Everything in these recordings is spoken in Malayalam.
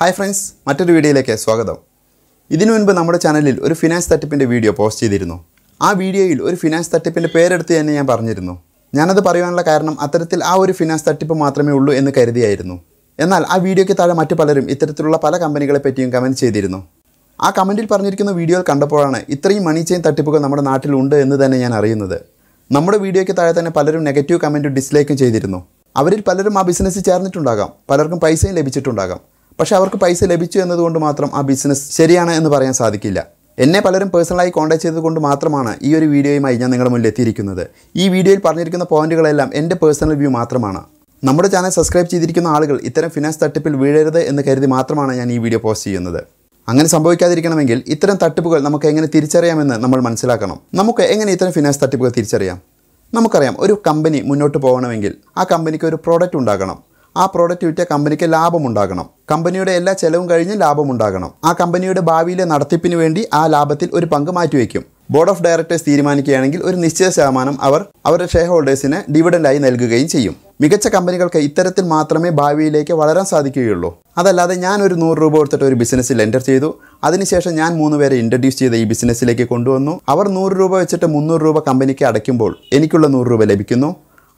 ഹായ് ഫ്രണ്ട്സ് മറ്റൊരു വീഡിയോയിലേക്ക് സ്വാഗതം ഇതിനു മുൻപ് നമ്മുടെ ചാനലിൽ ഒരു ഫിനാൻസ് തട്ടിപ്പിൻ്റെ വീഡിയോ പോസ്റ്റ് ചെയ്തിരുന്നു ആ വീഡിയോയിൽ ഒരു ഫിനാൻസ് തട്ടിപ്പിൻ്റെ പേരെടുത്ത് തന്നെ ഞാൻ പറഞ്ഞിരുന്നു ഞാനത് പറയുവാനുള്ള കാരണം അത്തരത്തിൽ ആ ഒരു ഫിനാൻസ് തട്ടിപ്പ് മാത്രമേ ഉള്ളൂ എന്ന് കരുതിയായിരുന്നു എന്നാൽ ആ വീഡിയോയ്ക്ക് താഴെ മറ്റു പലരും ഇത്തരത്തിലുള്ള പല കമ്പനികളെ പറ്റിയും കമൻറ്റ് ചെയ്തിരുന്നു ആ കമൻറ്റിൽ പറഞ്ഞിരിക്കുന്ന വീഡിയോയിൽ കണ്ടപ്പോഴാണ് ഇത്രയും മണി ചെയിൻ തട്ടിപ്പുകൾ നമ്മുടെ നാട്ടിലുണ്ട് എന്ന് തന്നെ ഞാൻ അറിയുന്നത് നമ്മുടെ വീഡിയോയ്ക്ക് താഴെ തന്നെ പലരും നെഗറ്റീവ് കമൻറ്റും ഡിസ്ലൈക്കും ചെയ്തിരുന്നു അവരിൽ പലരും ആ ബിസിനസ്സിൽ ചേർന്നിട്ടുണ്ടാകാം പലർക്കും പൈസയും ലഭിച്ചിട്ടുണ്ടാകാം പക്ഷേ അവർക്ക് പൈസ ലഭിച്ചു എന്നതുകൊണ്ട് മാത്രം ആ ബിസിനസ് ശരിയാണ് എന്ന് പറയാൻ സാധിക്കില്ല എന്നെ പലരും പേഴ്സണലായി കോൺടാക്ട് ചെയ്തതുകൊണ്ട് മാത്രമാണ് ഈ ഒരു വീഡിയോയുമായി ഞാൻ നിങ്ങളുടെ മുന്നിൽ എത്തിയിരിക്കുന്നത് ഈ വീഡിയോയിൽ പറഞ്ഞിരിക്കുന്ന പോയിന്റുകളെല്ലാം എൻ്റെ പേഴ്സണൽ വ്യൂ മാത്രമാണ് നമ്മുടെ ചാനൽ സബ്സ്ക്രൈബ് ചെയ്തിരിക്കുന്ന ആളുകൾ ഇത്തരം ഫിനാൻസ് തട്ടിപ്പിൽ വീഴരുത് എന്ന് കരുതി മാത്രമാണ് ഞാൻ ഈ വീഡിയോ പോസ്റ്റ് ചെയ്യുന്നത് അങ്ങനെ സംഭവിക്കാതിരിക്കണമെങ്കിൽ ഇത്തരം തട്ടിപ്പുകൾ നമുക്ക് എങ്ങനെ തിരിച്ചറിയാമെന്ന് നമ്മൾ മനസ്സിലാക്കണം നമുക്ക് എങ്ങനെ ഇത്തരം ഫിനാൻസ് തട്ടിപ്പുകൾ തിരിച്ചറിയാം നമുക്കറിയാം ഒരു കമ്പനി മുന്നോട്ട് പോകണമെങ്കിൽ ആ കമ്പനിക്ക് ഒരു പ്രോഡക്റ്റ് ഉണ്ടാകണം ആ പ്രോഡക്റ്റ് വിറ്റ കമ്പനിക്ക് ലാഭമുണ്ടാകണം കമ്പനിയുടെ എല്ലാ ചെലവും കഴിഞ്ഞ് ലാഭമുണ്ടാകണം ആ കമ്പനിയുടെ ഭാവിയിലെ നടത്തിപ്പിന് വേണ്ടി ആ ലാഭത്തിൽ ഒരു പങ്ക് മാറ്റിവെക്കും ബോർഡ് ഓഫ് ഡയറക്ടേഴ്സ് തീരുമാനിക്കുകയാണെങ്കിൽ ഒരു നിശ്ചിത ശതമാനം അവർ അവരുടെ ഷെയർ ഹോൾഡേഴ്സിന് ഡിവിഡൻഡായി നൽകുകയും ചെയ്യും മികച്ച കമ്പനികൾക്ക് ഇത്തരത്തിൽ മാത്രമേ ഭാവിയിലേക്ക് വളരാൻ സാധിക്കുകയുള്ളൂ അതല്ലാതെ ഞാൻ ഒരു നൂറ് രൂപ കൊടുത്തിട്ട് ഒരു ബിസിനസ്സിൽ എൻ്റർ ചെയ്തു അതിനുശേഷം ഞാൻ മൂന്ന് പേരെ ഇൻട്രൊഡ്യൂസ് ചെയ്ത് ഈ ബിസിനസ്സിലേക്ക് കൊണ്ടുവന്നു അവർ നൂറ് രൂപ വെച്ചിട്ട് മുന്നൂറ് രൂപ കമ്പനിക്ക് അടയ്ക്കുമ്പോൾ എനിക്കുള്ള നൂറ് രൂപ ലഭിക്കുന്നു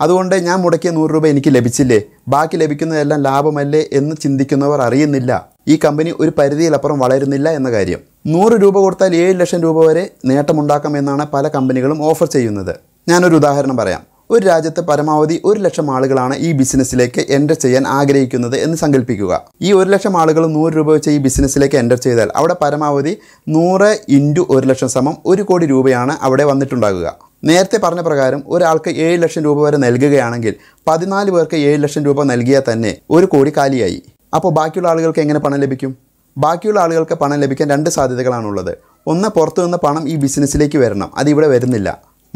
അതുകൊണ്ട് ഞാൻ മുടക്കിയ നൂറ് രൂപ എനിക്ക് ലഭിച്ചില്ലേ ബാക്കി ലഭിക്കുന്നതെല്ലാം ലാഭമല്ലേ എന്ന് ചിന്തിക്കുന്നവർ അറിയുന്നില്ല ഈ കമ്പനി ഒരു പരിധിയിലപ്പുറം വളരുന്നില്ല എന്ന കാര്യം നൂറ് രൂപ കൊടുത്താൽ ഏഴ് ലക്ഷം രൂപ വരെ നേട്ടമുണ്ടാക്കാം എന്നാണ് പല കമ്പനികളും ഓഫർ ചെയ്യുന്നത് ഞാനൊരു ഉദാഹരണം പറയാം ഒരു രാജ്യത്ത് പരമാവധി ഒരു ലക്ഷം ആളുകളാണ് ഈ ബിസിനസ്സിലേക്ക് എൻ്റർ ചെയ്യാൻ ആഗ്രഹിക്കുന്നത് എന്ന് സങ്കല്പിക്കുക ഈ ഒരു ലക്ഷം ആളുകൾ നൂറ് രൂപ വെച്ച് ഈ ബിസിനസ്സിലേക്ക് എൻ്റർ ചെയ്താൽ അവിടെ പരമാവധി നൂറ് ഇൻറ്റു ഒരു ലക്ഷം സമം ഒരു കോടി രൂപയാണ് അവിടെ വന്നിട്ടുണ്ടാകുക നേരത്തെ പറഞ്ഞ പ്രകാരം ഒരാൾക്ക് ഏഴ് ലക്ഷം രൂപ വരെ നൽകുകയാണെങ്കിൽ പതിനാല് പേർക്ക് ഏഴ് ലക്ഷം രൂപ നൽകിയാൽ തന്നെ ഒരു കോടി കാലിയായി അപ്പോൾ ബാക്കിയുള്ള ആളുകൾക്ക് എങ്ങനെ പണം ലഭിക്കും ബാക്കിയുള്ള ആളുകൾക്ക് പണം ലഭിക്കാൻ രണ്ട് സാധ്യതകളാണുള്ളത് ഒന്ന് പുറത്തു നിന്ന് പണം ഈ ബിസിനസ്സിലേക്ക് വരണം അതിവിടെ വരുന്നില്ല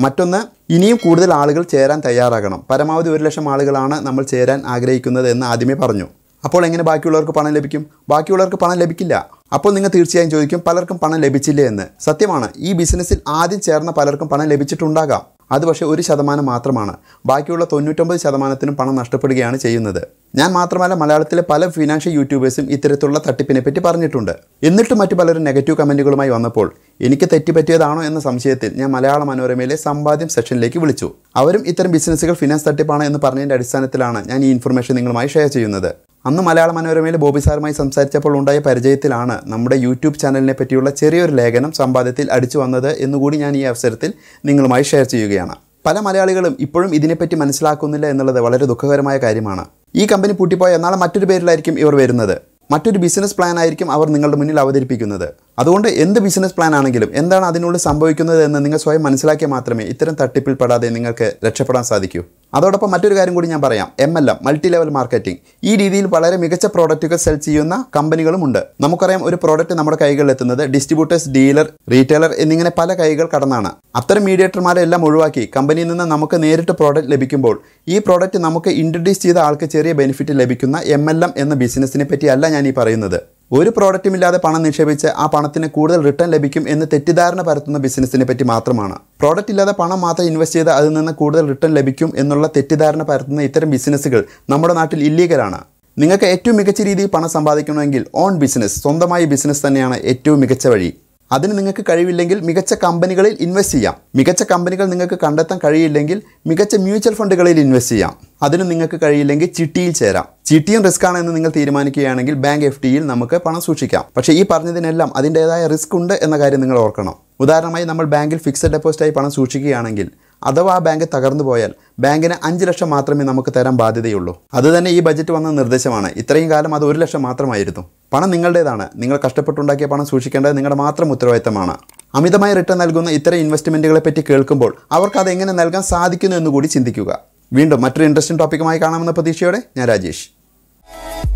മറ്റൊന്ന് ഇനിയും കൂടുതൽ ആളുകൾ ചേരാൻ തയ്യാറാകണം പരമാവധി ഒരു ലക്ഷം ആളുകളാണ് നമ്മൾ ചേരാൻ ആഗ്രഹിക്കുന്നത് എന്ന് ആദ്യമേ പറഞ്ഞു അപ്പോൾ എങ്ങനെ ബാക്കിയുള്ളവർക്ക് പണം ലഭിക്കും ബാക്കിയുള്ളവർക്ക് പണം ലഭിക്കില്ല അപ്പോൾ നിങ്ങൾ തീർച്ചയായും ചോദിക്കും പലർക്കും പണം ലഭിച്ചില്ലേ എന്ന് സത്യമാണ് ഈ ബിസിനസ്സിൽ ആദ്യം ചേർന്ന പലർക്കും പണം ലഭിച്ചിട്ടുണ്ടാകാം അത് പക്ഷേ ഒരു ശതമാനം മാത്രമാണ് ബാക്കിയുള്ള തൊണ്ണൂറ്റൊമ്പത് ശതമാനത്തിനും പണം നഷ്ടപ്പെടുകയാണ് ചെയ്യുന്നത് ഞാൻ മാത്രമല്ല മലയാളത്തിലെ പല ഫിനാൻഷ്യൽ യൂട്യൂബേഴ്സും ഇത്തരത്തിലുള്ള തട്ടിപ്പിനെ പറ്റി പറഞ്ഞിട്ടുണ്ട് എന്നിട്ട് മറ്റു പലരും നെഗറ്റീവ് കമൻറ്റുകളുമായി വന്നപ്പോൾ എനിക്ക് തെറ്റുപറ്റിയതാണോ എന്ന സംശയത്തിൽ ഞാൻ മലയാള മനോരമയിലെ സമ്പാദ്യം സെക്ഷനിലേക്ക് വിളിച്ചു അവരും ഇത്തരം ബിസിനസ്സുകൾ ഫിനാൻസ് തട്ടിപ്പാണ് എന്ന് പറഞ്ഞതിൻ്റെ അടിസ്ഥാനത്തിലാണ് ഞാൻ ഈ ഇൻഫർമേഷൻ നിങ്ങളുമായി ഷെയർ ചെയ്യുന്നത് അന്ന് മലയാള മനോരമയിൽ ബോബി സാറുമായി സംസാരിച്ചപ്പോൾ ഉണ്ടായ പരിചയത്തിലാണ് നമ്മുടെ യൂട്യൂബ് ചാനലിനെ പറ്റിയുള്ള ചെറിയൊരു ലേഖനം സമ്പാദ്യത്തിൽ അടിച്ചു വന്നത് എന്നുകൂടി ഞാൻ ഈ അവസരത്തിൽ നിങ്ങളുമായി ഷെയർ ചെയ്യുകയാണ് പല മലയാളികളും ഇപ്പോഴും ഇതിനെപ്പറ്റി മനസ്സിലാക്കുന്നില്ല എന്നുള്ളത് വളരെ ദുഃഖകരമായ കാര്യമാണ് ഈ കമ്പനി പൂട്ടിപ്പോയ നാളെ മറ്റൊരു പേരിലായിരിക്കും ഇവർ വരുന്നത് മറ്റൊരു ബിസിനസ് പ്ലാൻ ആയിരിക്കും അവർ നിങ്ങളുടെ മുന്നിൽ അവതരിപ്പിക്കുന്നത് അതുകൊണ്ട് എന്ത് ബിസിനസ് പ്ലാൻ ആണെങ്കിലും എന്താണ് അതിനുള്ളിൽ സംഭവിക്കുന്നത് എന്ന് നിങ്ങൾ സ്വയം മനസ്സിലാക്കിയാൽ മാത്രമേ ഇത്തരം തട്ടിപ്പിൽ പെടാതെ നിങ്ങൾക്ക് രക്ഷപ്പെടാൻ സാധിക്കൂ അതോടൊപ്പം മറ്റൊരു കാര്യം കൂടി ഞാൻ പറയാം M L M multi level marketing ഈ രീതിയിൽ വളരെ മികച്ച പ്രോഡക്റ്റുകൾ സെൽ ചെയ്യുന്ന കമ്പനികളുമുണ്ട് നമുക്കറിയാം ഒരു പ്രോഡക്റ്റ് നമ്മുടെ കൈകളിൽ എത്തുന്നത് ഡിസ്ട്രിബ്യൂട്ടേഴ്സ് ഡീലർ റീറ്റെയിലർ എന്നിങ്ങനെ പല കൈകൾ കടന്നാണ് അത്തരം മീഡിയേറ്റർമാരെ എല്ലാം ഒഴിവാക്കി കമ്പനിയിൽ നിന്ന് നമുക്ക് നേരിട്ട് പ്രോഡക്റ്റ് ലഭിക്കുമ്പോൾ ഈ പ്രോഡക്റ്റ് നമുക്ക് ഇൻട്രൊഡ്യൂസ് ചെയ്ത ആൾക്ക് ചെറിയ ബെനിഫിറ്റ് ലഭിക്കുന്ന എം എന്ന ബിസിനസ്സിനെ പറ്റിയല്ല ഞാൻ ഈ പറയുന്നത് ഒരു പ്രോഡക്റ്റും ഇല്ലാതെ പണം നിക്ഷേപിച്ച് ആ പണത്തിന് കൂടുതൽ റിട്ടേൺ ലഭിക്കും എന്ന് തെറ്റിദ്ധാരണ പരത്തുന്ന ബിസിനസ്സിനെ പറ്റി മാത്രമാണ് പ്രോഡക്റ്റ് ഇല്ലാതെ പണം മാത്രം ഇൻവെസ്റ്റ് ചെയ്ത് അതിൽ നിന്ന് കൂടുതൽ റിട്ടേൺ ലഭിക്കും എന്നുള്ള തെറ്റിദ്ധാരണ പരത്തുന്ന ഇത്തരം ബിസിനസ്സുകൾ നമ്മുടെ നാട്ടിൽ ഇല്ലീഗലാണ് നിങ്ങൾക്ക് ഏറ്റവും മികച്ച രീതിയിൽ പണം സമ്പാദിക്കണമെങ്കിൽ ഓൺ ബിസിനസ് സ്വന്തമായി ബിസിനസ് തന്നെയാണ് ഏറ്റവും മികച്ച വഴി അതിന് നിങ്ങൾക്ക് കഴിവില്ലെങ്കിൽ മികച്ച കമ്പനികളിൽ ഇൻവെസ്റ്റ് ചെയ്യാം മികച്ച കമ്പനികൾ നിങ്ങൾക്ക് കണ്ടെത്താൻ കഴിയില്ലെങ്കിൽ മികച്ച മ്യൂച്വൽ ഫണ്ടുകളിൽ ഇൻവെസ്റ്റ് ചെയ്യാം അതിന് നിങ്ങൾക്ക് കഴിയില്ലെങ്കിൽ ചിട്ടിയിൽ ചേരാം ചിട്ടിയും റിസ്ക് എന്ന് നിങ്ങൾ തീരുമാനിക്കുകയാണെങ്കിൽ ബാങ്ക് എഫ് ഡിയിൽ നമുക്ക് പണം സൂക്ഷിക്കാം പക്ഷേ ഈ പറഞ്ഞതിനെല്ലാം അതിൻ്റേതായ റിസ്ക് ഉണ്ട് എന്ന കാര്യം നിങ്ങൾ ഓർക്കണം ഉദാഹരണമായി നമ്മൾ ബാങ്കിൽ ഫിക്സഡ് ഡെപ്പോസിറ്റായി പണം സൂക്ഷിക്കുകയാണെങ്കിൽ അഥവാ ആ ബാങ്ക് തകർന്നു പോയാൽ ബാങ്കിന് അഞ്ച് ലക്ഷം മാത്രമേ നമുക്ക് തരാൻ ബാധ്യതയുള്ളൂ അതുതന്നെ ഈ ബജറ്റ് വന്ന നിർദ്ദേശമാണ് ഇത്രയും കാലം അത് ഒരു ലക്ഷം മാത്രമായിരുന്നു പണം നിങ്ങളുടേതാണ് നിങ്ങൾ കഷ്ടപ്പെട്ടുണ്ടാക്കിയ പണം സൂക്ഷിക്കേണ്ടത് നിങ്ങളുടെ മാത്രം ഉത്തരവാദിത്തമാണ് അമിതമായ റിട്ടേൺ നൽകുന്ന ഇത്തരം ഇൻവെസ്റ്റ്മെൻറ്റുകളെ പറ്റി കേൾക്കുമ്പോൾ അവർക്ക് അത് എങ്ങനെ നൽകാൻ സാധിക്കുന്നു എന്നുകൂടി ചിന്തിക്കുക വീണ്ടും മറ്റൊരു ഇൻട്രസ്റ്റിംഗ് ടോപ്പിക്കുമായി കാണാമെന്ന പ്രതീക്ഷയോടെ ഞാൻ രാജേഷ്